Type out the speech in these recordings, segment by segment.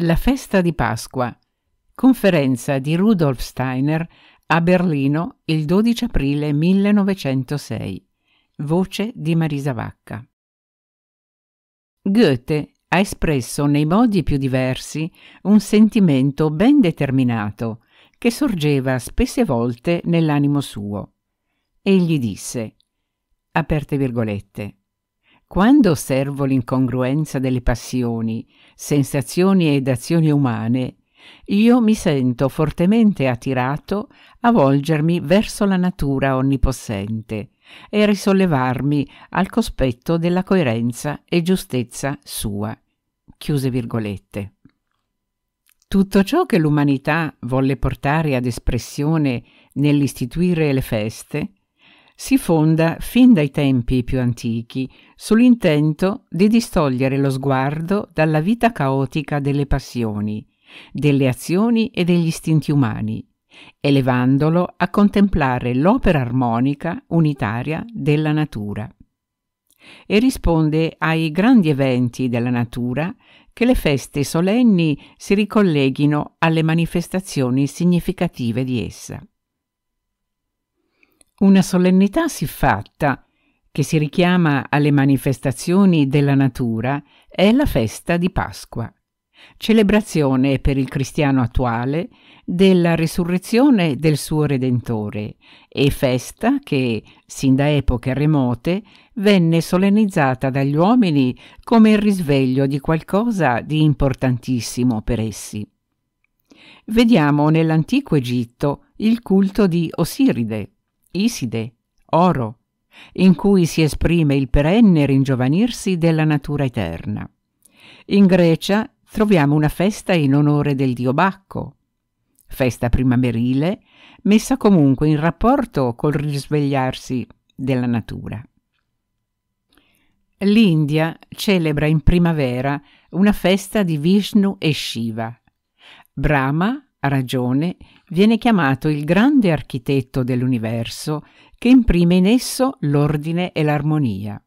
La festa di Pasqua. Conferenza di Rudolf Steiner a Berlino il 12 aprile 1906. Voce di Marisa Vacca. Goethe ha espresso nei modi più diversi un sentimento ben determinato che sorgeva spesse volte nell'animo suo. Egli disse, aperte virgolette, quando osservo l'incongruenza delle passioni, sensazioni ed azioni umane, io mi sento fortemente attirato a volgermi verso la natura onnipossente e risollevarmi al cospetto della coerenza e giustezza sua. Chiuse virgolette. Tutto ciò che l'umanità volle portare ad espressione nell'istituire le feste si fonda fin dai tempi più antichi sull'intento di distogliere lo sguardo dalla vita caotica delle passioni, delle azioni e degli istinti umani, elevandolo a contemplare l'opera armonica unitaria della natura. E risponde ai grandi eventi della natura che le feste solenni si ricolleghino alle manifestazioni significative di essa. Una solennità siffatta, che si richiama alle manifestazioni della natura, è la festa di Pasqua, celebrazione per il cristiano attuale della risurrezione del suo Redentore e festa che, sin da epoche remote, venne solennizzata dagli uomini come il risveglio di qualcosa di importantissimo per essi. Vediamo nell'antico Egitto il culto di Osiride, Iside, Oro, in cui si esprime il perenne ringiovanirsi della natura eterna. In Grecia troviamo una festa in onore del dio Bacco, festa primaverile messa comunque in rapporto col risvegliarsi della natura. L'India celebra in primavera una festa di Vishnu e Shiva. Brahma ragione, viene chiamato il grande architetto dell'universo che imprime in esso l'ordine e l'armonia.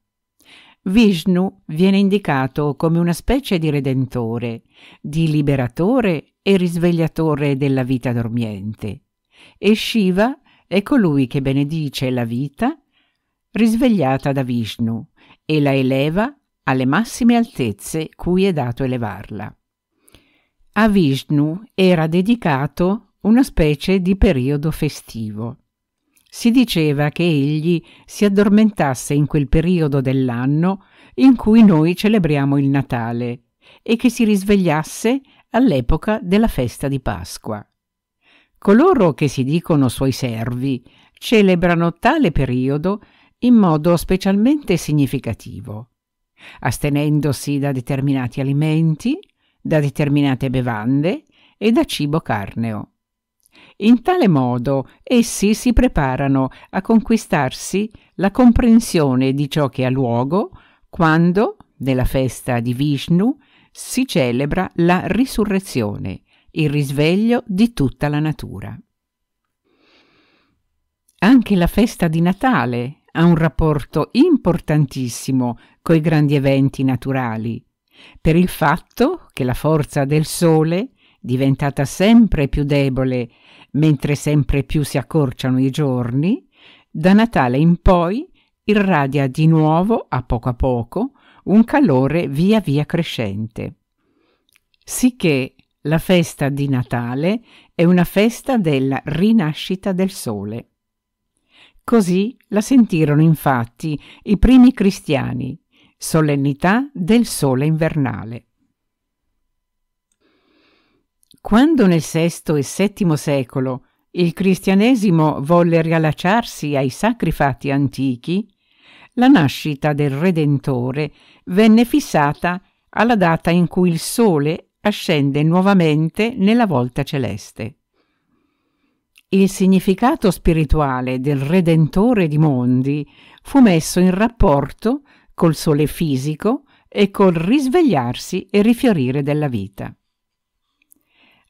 Vishnu viene indicato come una specie di redentore, di liberatore e risvegliatore della vita dormiente, e Shiva è colui che benedice la vita risvegliata da Vishnu e la eleva alle massime altezze cui è dato elevarla. A Vishnu era dedicato una specie di periodo festivo. Si diceva che egli si addormentasse in quel periodo dell'anno in cui noi celebriamo il Natale e che si risvegliasse all'epoca della festa di Pasqua. Coloro che si dicono suoi servi celebrano tale periodo in modo specialmente significativo, astenendosi da determinati alimenti, da determinate bevande e da cibo carneo. In tale modo essi si preparano a conquistarsi la comprensione di ciò che ha luogo quando, nella festa di Vishnu, si celebra la risurrezione, il risveglio di tutta la natura. Anche la festa di Natale ha un rapporto importantissimo coi grandi eventi naturali, per il fatto che la forza del Sole, diventata sempre più debole mentre sempre più si accorciano i giorni, da Natale in poi irradia di nuovo, a poco a poco, un calore via via crescente. Sicché la festa di Natale è una festa della rinascita del sole. Così la sentirono infatti i primi cristiani, Solennità del sole invernale. Quando nel VI e VII secolo il cristianesimo volle riallacciarsi ai sacri fatti antichi, la nascita del Redentore venne fissata alla data in cui il Sole ascende nuovamente nella volta celeste. Il significato spirituale del Redentore di mondi fu messo in rapporto col sole fisico e col risvegliarsi e rifiorire della vita.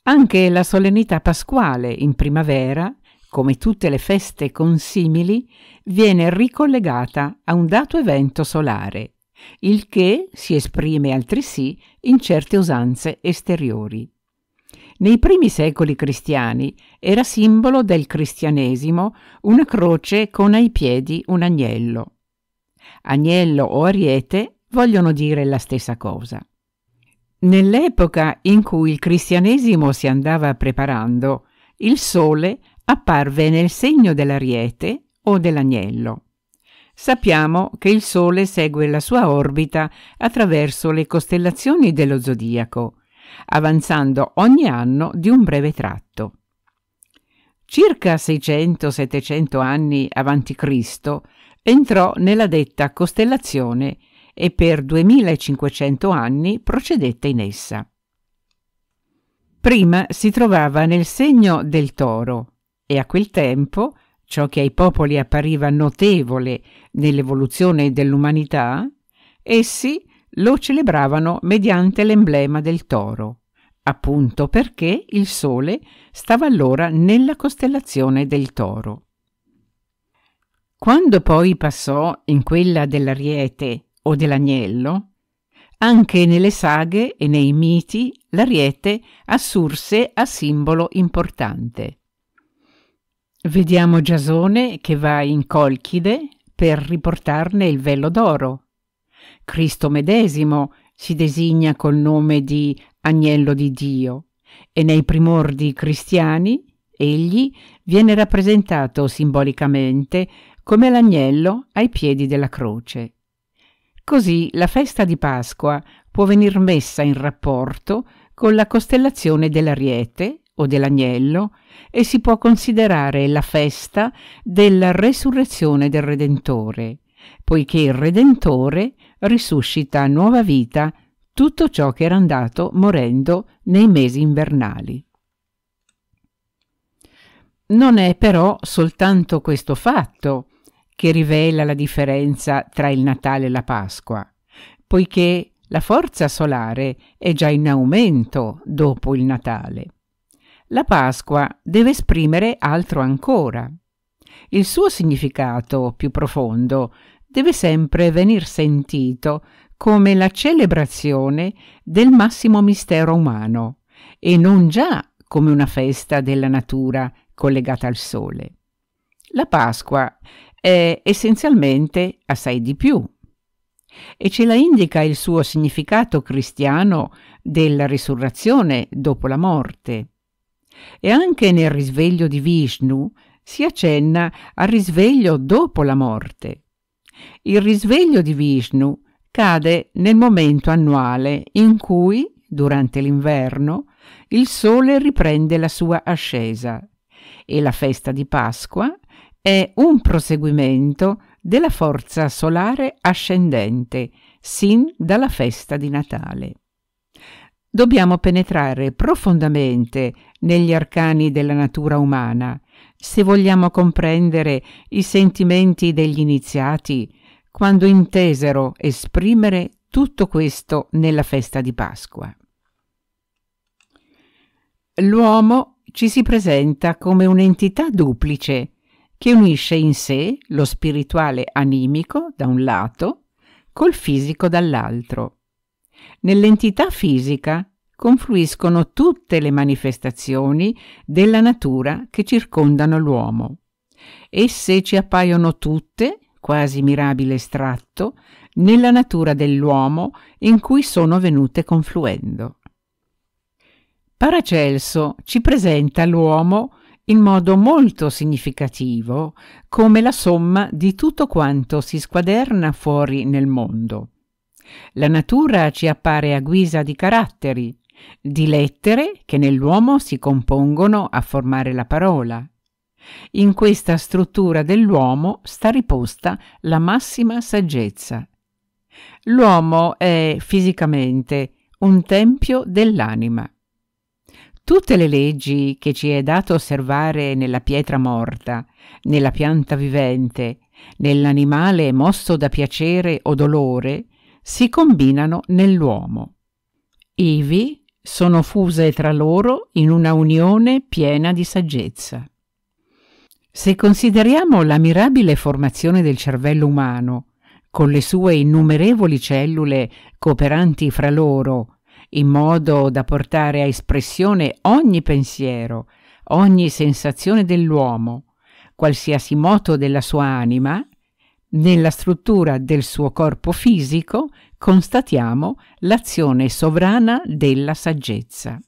Anche la solennità pasquale in primavera, come tutte le feste consimili, viene ricollegata a un dato evento solare, il che si esprime altresì in certe usanze esteriori. Nei primi secoli cristiani era simbolo del cristianesimo una croce con ai piedi un agnello agnello o ariete vogliono dire la stessa cosa. Nell'epoca in cui il cristianesimo si andava preparando, il sole apparve nel segno dell'ariete o dell'agnello. Sappiamo che il Sole segue la sua orbita attraverso le costellazioni dello zodiaco, avanzando ogni anno di un breve tratto. Circa 600-700 anni avanti Cristo, entrò nella detta costellazione e per 2500 anni procedette in essa. Prima si trovava nel segno del toro e a quel tempo ciò che ai popoli appariva notevole nell'evoluzione dell'umanità, essi lo celebravano mediante l'emblema del toro, appunto perché il Sole stava allora nella costellazione del toro. Quando poi passò in quella dell'ariete o dell'agnello, anche nelle saghe e nei miti l'ariete assurse a simbolo importante. Vediamo Giasone che va in Colchide per riportarne il velo d'oro. Cristo medesimo si designa col nome di agnello di Dio e nei primordi cristiani egli viene rappresentato simbolicamente come l'agnello ai piedi della croce. Così la festa di Pasqua può venir messa in rapporto con la costellazione dell'ariete o dell'agnello e si può considerare la festa della resurrezione del Redentore, poiché il Redentore risuscita a nuova vita tutto ciò che era andato morendo nei mesi invernali. Non è però soltanto questo fatto che rivela la differenza tra il Natale e la Pasqua, poiché la forza solare è già in aumento dopo il Natale. La Pasqua deve esprimere altro ancora. Il suo significato più profondo deve sempre venir sentito come la celebrazione del massimo mistero umano e non già come una festa della natura collegata al sole. La Pasqua è essenzialmente assai di più. E ce la indica il suo significato cristiano della risurrezione dopo la morte. E anche nel risveglio di Vishnu si accenna al risveglio dopo la morte. Il risveglio di Vishnu cade nel momento annuale in cui, durante l'inverno, il sole riprende la sua ascesa e la festa di Pasqua è un proseguimento della forza solare ascendente sin dalla festa di Natale. Dobbiamo penetrare profondamente negli arcani della natura umana se vogliamo comprendere i sentimenti degli iniziati quando intesero esprimere tutto questo nella festa di Pasqua. L'uomo ci si presenta come un'entità duplice che unisce in sé lo spirituale animico da un lato col fisico dall'altro. Nell'entità fisica confluiscono tutte le manifestazioni della natura che circondano l'uomo. Esse ci appaiono tutte, quasi mirabile estratto, nella natura dell'uomo in cui sono venute confluendo. Paracelso ci presenta l'uomo come in modo molto significativo come la somma di tutto quanto si squaderna fuori nel mondo. La natura ci appare a guisa di caratteri, di lettere che nell'uomo si compongono a formare la parola. In questa struttura dell'uomo sta riposta la massima saggezza. L'uomo è fisicamente un tempio dell'anima. Tutte le leggi che ci è dato osservare nella pietra morta, nella pianta vivente, nell'animale mosso da piacere o dolore, si combinano nell'uomo. Ivi sono fuse tra loro in una unione piena di saggezza. Se consideriamo la mirabile formazione del cervello umano, con le sue innumerevoli cellule cooperanti fra loro in modo da portare a espressione ogni pensiero, ogni sensazione dell'uomo, qualsiasi moto della sua anima, nella struttura del suo corpo fisico constatiamo l'azione sovrana della saggezza.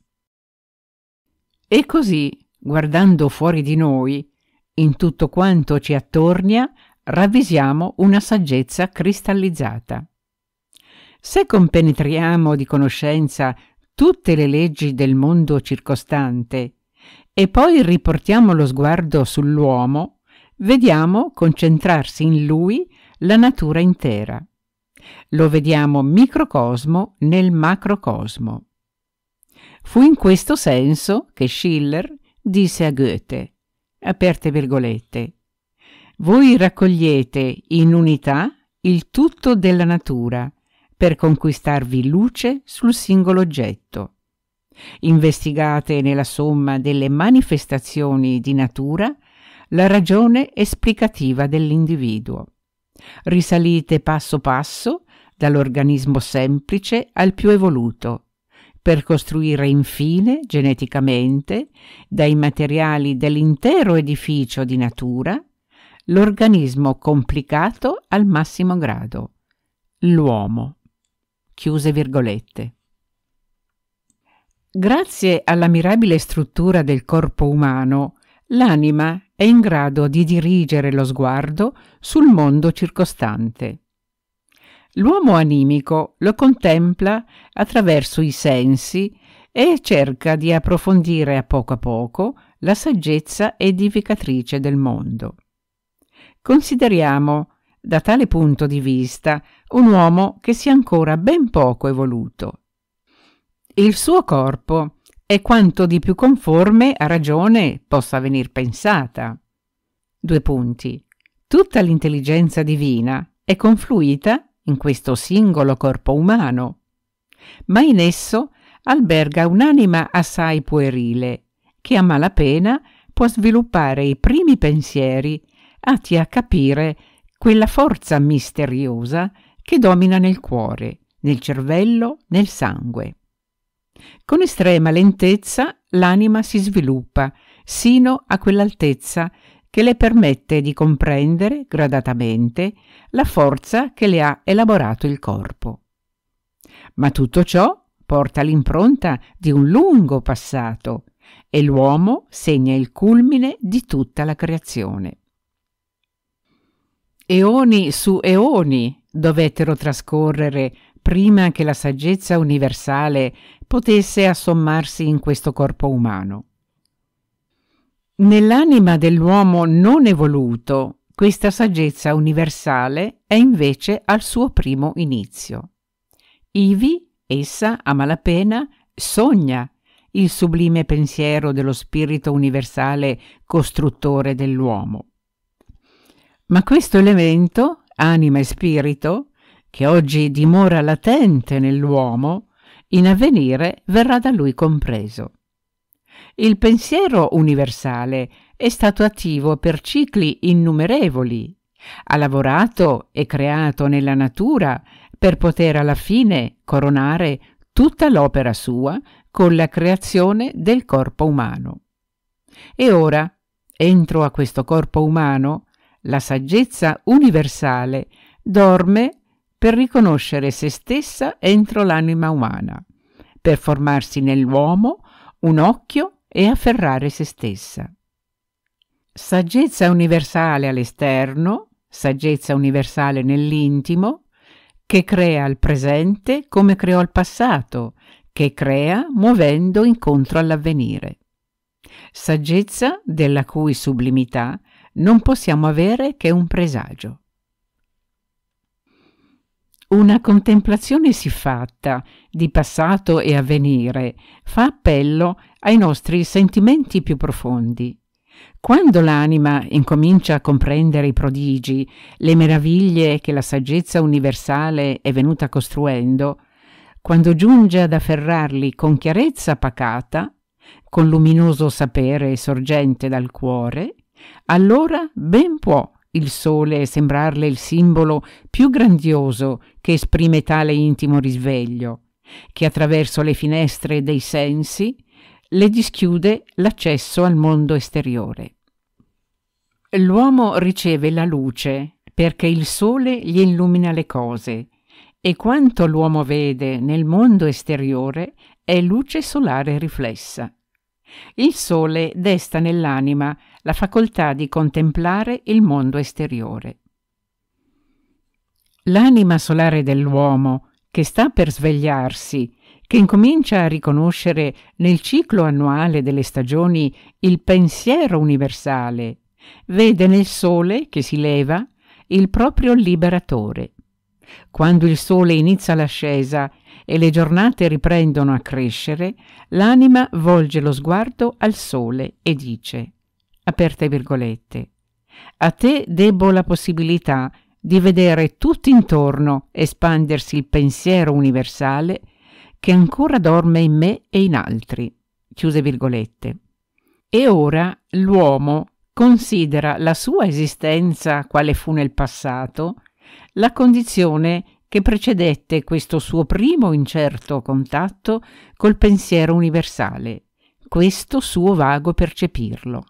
E così, guardando fuori di noi, in tutto quanto ci attornia, ravvisiamo una saggezza cristallizzata. Se compenetriamo di conoscenza tutte le leggi del mondo circostante e poi riportiamo lo sguardo sull'uomo, vediamo concentrarsi in lui la natura intera. Lo vediamo microcosmo nel macrocosmo. Fu in questo senso che Schiller disse a Goethe, aperte virgolette, voi raccogliete in unità il tutto della natura per conquistarvi luce sul singolo oggetto. Investigate nella somma delle manifestazioni di natura la ragione esplicativa dell'individuo. Risalite passo passo dall'organismo semplice al più evoluto, per costruire infine, geneticamente, dai materiali dell'intero edificio di natura, l'organismo complicato al massimo grado, l'uomo. Chiuse virgolette. Grazie alla mirabile struttura del corpo umano, l'anima è in grado di dirigere lo sguardo sul mondo circostante. L'uomo animico lo contempla attraverso i sensi e cerca di approfondire a poco a poco la saggezza edificatrice del mondo. Consideriamo da tale punto di vista, un uomo che sia ancora ben poco evoluto. Il suo corpo è quanto di più conforme a ragione possa venir pensata. Due punti. Tutta l'intelligenza divina è confluita in questo singolo corpo umano, ma in esso alberga un'anima assai puerile, che a malapena può sviluppare i primi pensieri atti a capire quella forza misteriosa che domina nel cuore, nel cervello, nel sangue. Con estrema lentezza l'anima si sviluppa sino a quell'altezza che le permette di comprendere gradatamente la forza che le ha elaborato il corpo. Ma tutto ciò porta l'impronta di un lungo passato e l'uomo segna il culmine di tutta la creazione. Eoni su eoni dovettero trascorrere prima che la saggezza universale potesse assommarsi in questo corpo umano. Nell'anima dell'uomo non evoluto, questa saggezza universale è invece al suo primo inizio. Ivi, essa, a malapena, sogna il sublime pensiero dello spirito universale costruttore dell'uomo. Ma questo elemento, anima e spirito, che oggi dimora latente nell'uomo, in avvenire verrà da lui compreso. Il pensiero universale è stato attivo per cicli innumerevoli, ha lavorato e creato nella natura per poter alla fine coronare tutta l'opera sua con la creazione del corpo umano. E ora, entro a questo corpo umano, la saggezza universale dorme per riconoscere se stessa entro l'anima umana, per formarsi nell'uomo un occhio e afferrare se stessa. Saggezza universale all'esterno, saggezza universale nell'intimo, che crea il presente come creò il passato, che crea muovendo incontro all'avvenire. Saggezza della cui sublimità non possiamo avere che un presagio. Una contemplazione siffatta di passato e avvenire fa appello ai nostri sentimenti più profondi. Quando l'anima incomincia a comprendere i prodigi, le meraviglie che la saggezza universale è venuta costruendo, quando giunge ad afferrarli con chiarezza pacata, con luminoso sapere sorgente dal cuore, allora ben può il sole sembrarle il simbolo più grandioso che esprime tale intimo risveglio, che attraverso le finestre dei sensi le dischiude l'accesso al mondo esteriore. L'uomo riceve la luce perché il sole gli illumina le cose e quanto l'uomo vede nel mondo esteriore è luce solare riflessa. Il sole desta nell'anima la facoltà di contemplare il mondo esteriore. L'anima solare dell'uomo, che sta per svegliarsi, che incomincia a riconoscere nel ciclo annuale delle stagioni il pensiero universale, vede nel sole che si leva il proprio liberatore. Quando il sole inizia l'ascesa e le giornate riprendono a crescere, l'anima volge lo sguardo al sole e dice, aperte virgolette, a te debbo la possibilità di vedere tutt'intorno espandersi il pensiero universale che ancora dorme in me e in altri. Chiuse virgolette. E ora l'uomo considera la sua esistenza quale fu nel passato, la condizione che precedette questo suo primo incerto contatto col pensiero universale, questo suo vago percepirlo.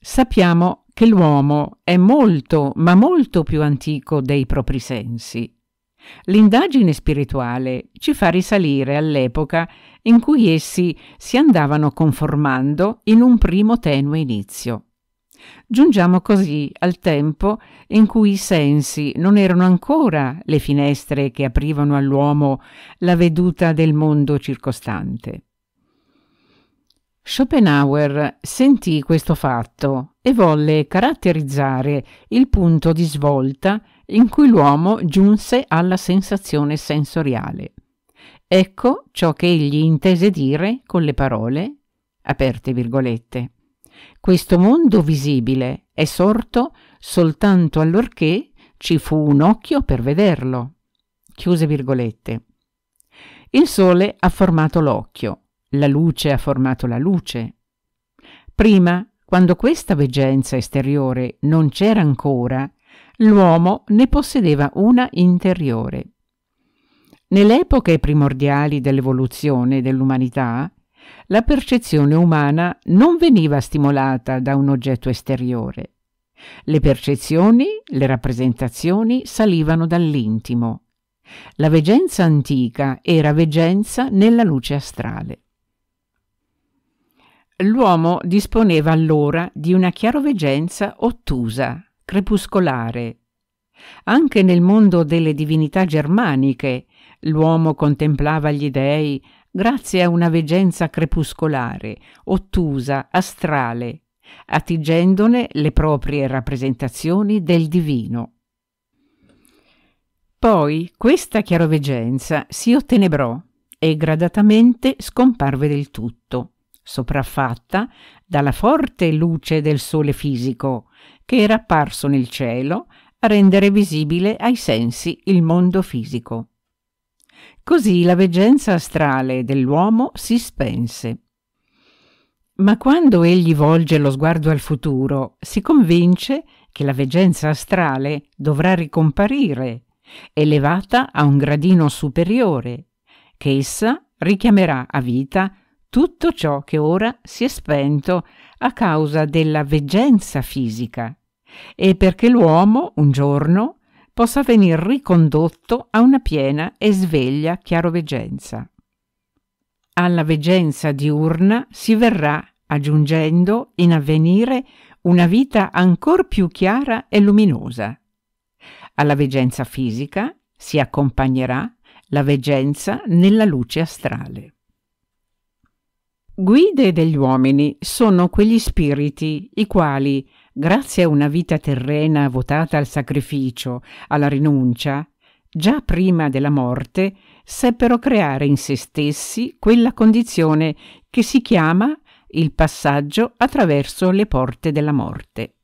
Sappiamo che l'uomo è molto, ma molto più antico dei propri sensi. L'indagine spirituale ci fa risalire all'epoca in cui essi si andavano conformando in un primo tenue inizio. Giungiamo così al tempo in cui i sensi non erano ancora le finestre che aprivano all'uomo la veduta del mondo circostante. Schopenhauer sentì questo fatto e volle caratterizzare il punto di svolta in cui l'uomo giunse alla sensazione sensoriale. Ecco ciò che egli intese dire con le parole aperte virgolette. Questo mondo visibile è sorto soltanto allorché ci fu un occhio per vederlo. Chiuse virgolette. Il sole ha formato l'occhio, la luce ha formato la luce. Prima, quando questa veggenza esteriore non c'era ancora, l'uomo ne possedeva una interiore. Nelle epoche primordiali dell'evoluzione dell'umanità, la percezione umana non veniva stimolata da un oggetto esteriore. Le percezioni, le rappresentazioni salivano dall'intimo. La veggenza antica era veggenza nella luce astrale. L'uomo disponeva allora di una chiaroveggenza ottusa, crepuscolare. Anche nel mondo delle divinità germaniche l'uomo contemplava gli dei grazie a una veggenza crepuscolare, ottusa, astrale, attingendone le proprie rappresentazioni del divino. Poi questa chiaroveggenza si ottenebrò e gradatamente scomparve del tutto, sopraffatta dalla forte luce del sole fisico, che era apparso nel cielo a rendere visibile ai sensi il mondo fisico. Così la veggenza astrale dell'uomo si spense. Ma quando egli volge lo sguardo al futuro, si convince che la veggenza astrale dovrà ricomparire, elevata a un gradino superiore, che essa richiamerà a vita tutto ciò che ora si è spento a causa della veggenza fisica e perché l'uomo un giorno possa venir ricondotto a una piena e sveglia chiaroveggenza. Alla veggenza diurna si verrà aggiungendo in avvenire una vita ancor più chiara e luminosa. Alla veggenza fisica si accompagnerà la veggenza nella luce astrale. Guide degli uomini sono quegli spiriti i quali, grazie a una vita terrena votata al sacrificio, alla rinuncia, già prima della morte seppero creare in se stessi quella condizione che si chiama il passaggio attraverso le porte della morte.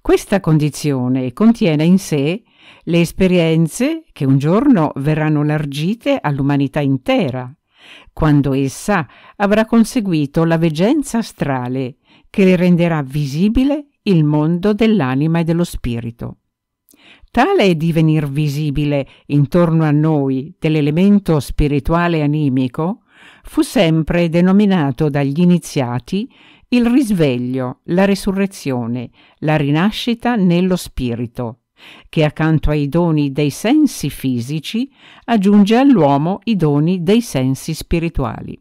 Questa condizione contiene in sé le esperienze che un giorno verranno largite all'umanità intera, quando essa avrà conseguito la veggenza astrale che le renderà visibile il mondo dell'anima e dello spirito. Tale divenir visibile intorno a noi dell'elemento spirituale animico fu sempre denominato dagli iniziati il risveglio, la resurrezione, la rinascita nello spirito, che accanto ai doni dei sensi fisici aggiunge all'uomo i doni dei sensi spirituali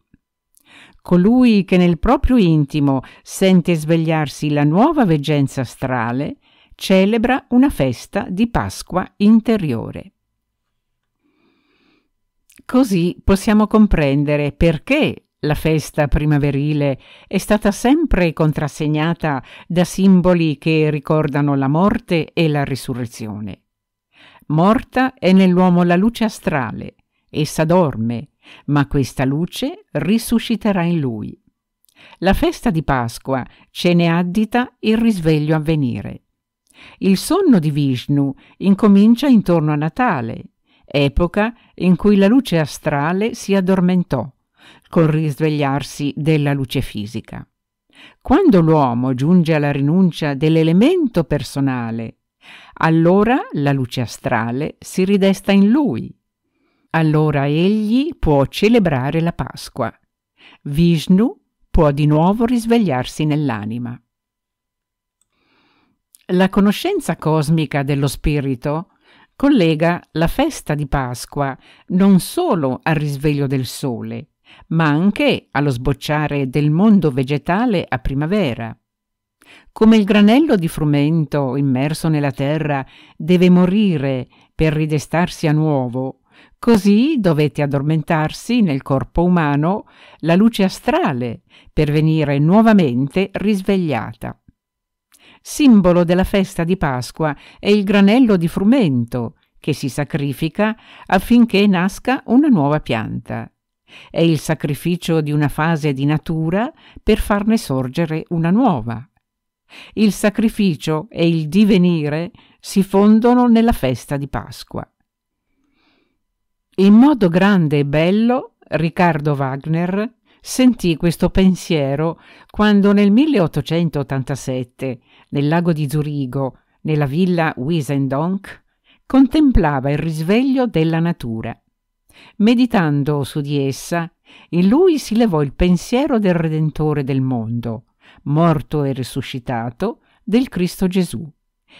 colui che nel proprio intimo sente svegliarsi la nuova veggenza astrale, celebra una festa di Pasqua interiore. Così possiamo comprendere perché la festa primaverile è stata sempre contrassegnata da simboli che ricordano la morte e la risurrezione. Morta è nell'uomo la luce astrale, essa dorme, ma questa luce risusciterà in lui. La festa di Pasqua ce ne addita il risveglio a venire. Il sonno di Vishnu incomincia intorno a Natale, epoca in cui la luce astrale si addormentò, col risvegliarsi della luce fisica. Quando l'uomo giunge alla rinuncia dell'elemento personale, allora la luce astrale si ridesta in lui allora egli può celebrare la Pasqua. Vishnu può di nuovo risvegliarsi nell'anima. La conoscenza cosmica dello spirito collega la festa di Pasqua non solo al risveglio del sole, ma anche allo sbocciare del mondo vegetale a primavera. Come il granello di frumento immerso nella terra deve morire per ridestarsi a nuovo, Così dovette addormentarsi nel corpo umano la luce astrale per venire nuovamente risvegliata. Simbolo della festa di Pasqua è il granello di frumento che si sacrifica affinché nasca una nuova pianta. È il sacrificio di una fase di natura per farne sorgere una nuova. Il sacrificio e il divenire si fondono nella festa di Pasqua. In modo grande e bello Riccardo Wagner sentì questo pensiero quando nel 1887, nel lago di Zurigo, nella villa Wiesendonck, contemplava il risveglio della natura. Meditando su di essa, in lui si levò il pensiero del Redentore del mondo, morto e risuscitato, del Cristo Gesù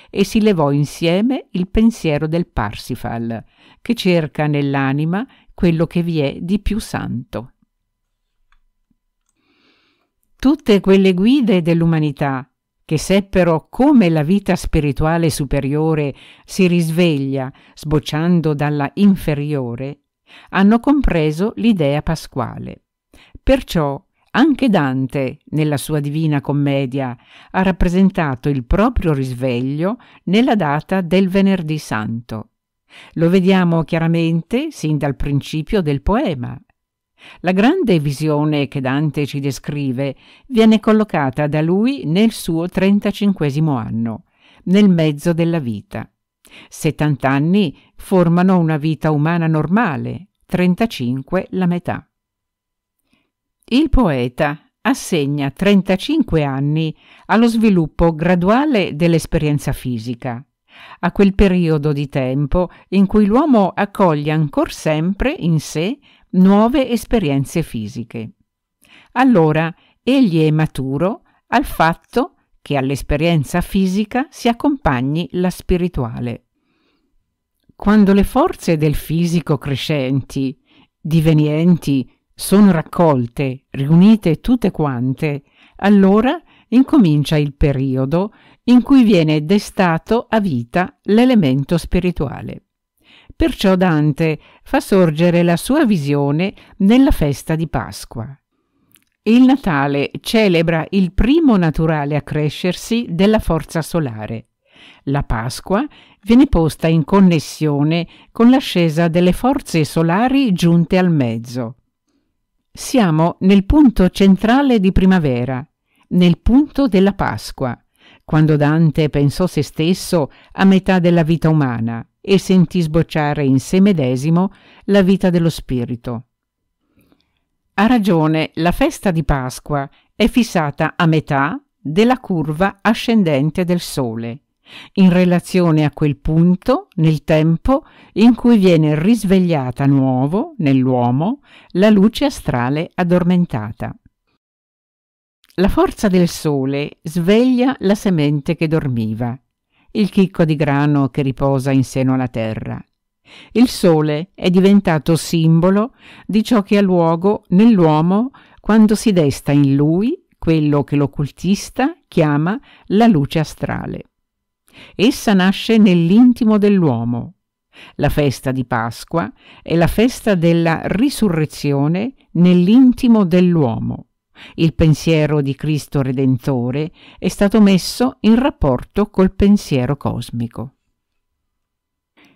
e si levò insieme il pensiero del Parsifal, che cerca nell'anima quello che vi è di più santo. Tutte quelle guide dell'umanità che seppero come la vita spirituale superiore si risveglia sbocciando dalla inferiore, hanno compreso l'idea pasquale. Perciò anche Dante, nella sua Divina Commedia, ha rappresentato il proprio risveglio nella data del venerdì santo. Lo vediamo chiaramente sin dal principio del poema. La grande visione che Dante ci descrive viene collocata da lui nel suo trentacinquesimo anno, nel mezzo della vita. 70 anni formano una vita umana normale, 35 la metà. Il poeta assegna 35 anni allo sviluppo graduale dell'esperienza fisica, a quel periodo di tempo in cui l'uomo accoglie ancor sempre in sé nuove esperienze fisiche. Allora egli è maturo al fatto che all'esperienza fisica si accompagni la spirituale. Quando le forze del fisico crescenti, divenienti sono raccolte, riunite tutte quante, allora incomincia il periodo in cui viene destato a vita l'elemento spirituale. Perciò Dante fa sorgere la sua visione nella festa di Pasqua. Il Natale celebra il primo naturale accrescersi della forza solare. La Pasqua viene posta in connessione con l'ascesa delle forze solari giunte al mezzo siamo nel punto centrale di primavera, nel punto della Pasqua, quando Dante pensò se stesso a metà della vita umana e sentì sbocciare in sé medesimo la vita dello spirito. Ha ragione, la festa di Pasqua è fissata a metà della curva ascendente del Sole in relazione a quel punto nel tempo in cui viene risvegliata nuovo nell'uomo la luce astrale addormentata. La forza del sole sveglia la semente che dormiva, il chicco di grano che riposa in seno alla terra. Il sole è diventato simbolo di ciò che ha luogo nell'uomo quando si desta in lui quello che l'occultista chiama la luce astrale. Essa nasce nell'intimo dell'uomo. La festa di Pasqua è la festa della risurrezione nell'intimo dell'uomo. Il pensiero di Cristo Redentore è stato messo in rapporto col pensiero cosmico.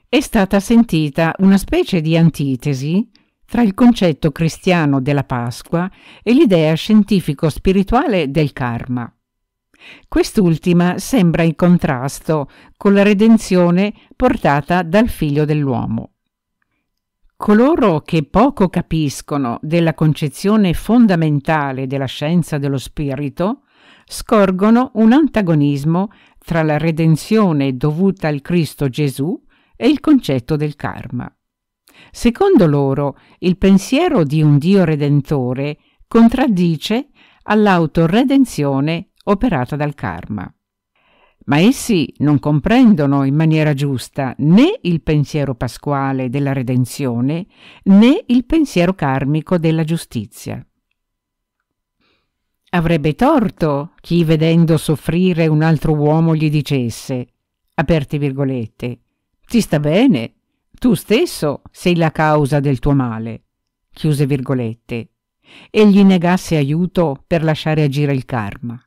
È stata sentita una specie di antitesi tra il concetto cristiano della Pasqua e l'idea scientifico-spirituale del karma. Quest'ultima sembra in contrasto con la redenzione portata dal figlio dell'uomo. Coloro che poco capiscono della concezione fondamentale della scienza dello spirito scorgono un antagonismo tra la redenzione dovuta al Cristo Gesù e il concetto del karma. Secondo loro, il pensiero di un Dio redentore contraddice all'autoredenzione operata dal karma. Ma essi non comprendono in maniera giusta né il pensiero pasquale della redenzione né il pensiero karmico della giustizia. Avrebbe torto chi vedendo soffrire un altro uomo gli dicesse, aperte virgolette, ti sta bene, tu stesso sei la causa del tuo male, chiuse virgolette, e gli negasse aiuto per lasciare agire il karma.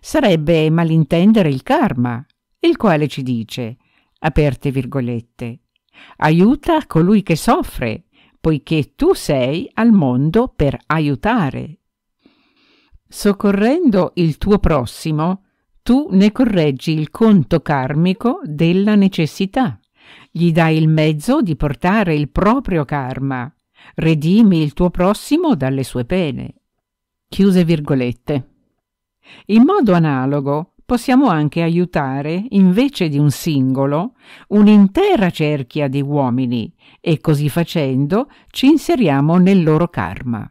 Sarebbe malintendere il karma, il quale ci dice, aperte virgolette, aiuta colui che soffre, poiché tu sei al mondo per aiutare. Soccorrendo il tuo prossimo, tu ne correggi il conto karmico della necessità, gli dai il mezzo di portare il proprio karma, redimi il tuo prossimo dalle sue pene. Chiuse virgolette. In modo analogo possiamo anche aiutare, invece di un singolo, un'intera cerchia di uomini e così facendo ci inseriamo nel loro karma.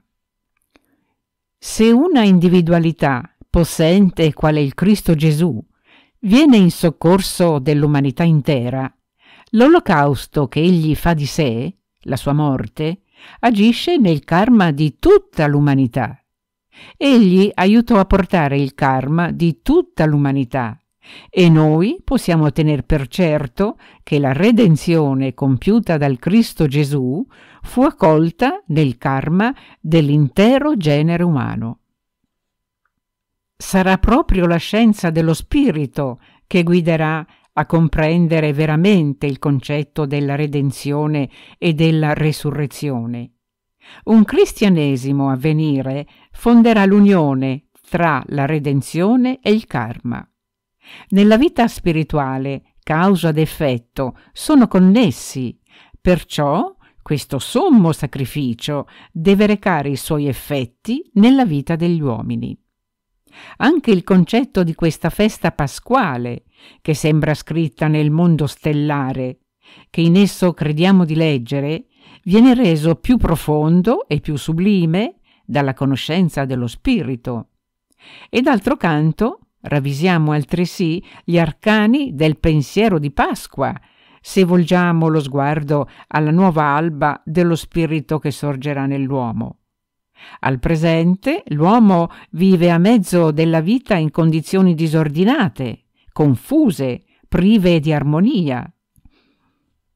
Se una individualità possente quale il Cristo Gesù viene in soccorso dell'umanità intera, l'olocausto che egli fa di sé, la sua morte, agisce nel karma di tutta l'umanità Egli aiutò a portare il karma di tutta l'umanità e noi possiamo tener per certo che la redenzione compiuta dal Cristo Gesù fu accolta nel karma dell'intero genere umano. Sarà proprio la scienza dello spirito che guiderà a comprendere veramente il concetto della redenzione e della resurrezione un cristianesimo a venire fonderà l'unione tra la redenzione e il karma. Nella vita spirituale causa ed effetto sono connessi, perciò questo sommo sacrificio deve recare i suoi effetti nella vita degli uomini. Anche il concetto di questa festa pasquale, che sembra scritta nel mondo stellare, che in esso crediamo di leggere, viene reso più profondo e più sublime dalla conoscenza dello Spirito. E d'altro canto, ravvisiamo altresì gli arcani del pensiero di Pasqua, se volgiamo lo sguardo alla nuova alba dello Spirito che sorgerà nell'uomo. Al presente l'uomo vive a mezzo della vita in condizioni disordinate, confuse, prive di armonia.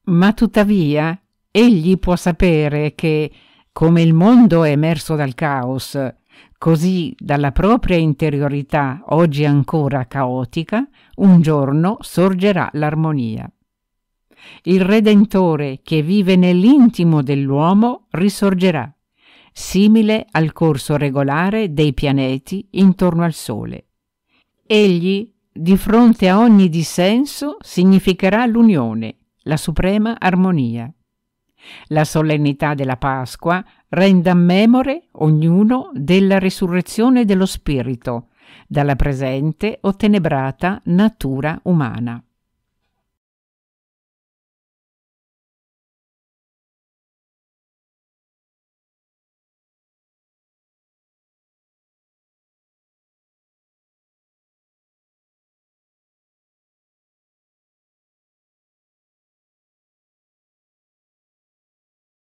Ma tuttavia Egli può sapere che, come il mondo è emerso dal caos, così dalla propria interiorità, oggi ancora caotica, un giorno sorgerà l'armonia. Il Redentore che vive nell'intimo dell'uomo risorgerà, simile al corso regolare dei pianeti intorno al Sole. Egli, di fronte a ogni dissenso, significherà l'unione, la suprema armonia. La solennità della Pasqua renda memore ognuno della risurrezione dello Spirito, dalla presente ottenebrata natura umana.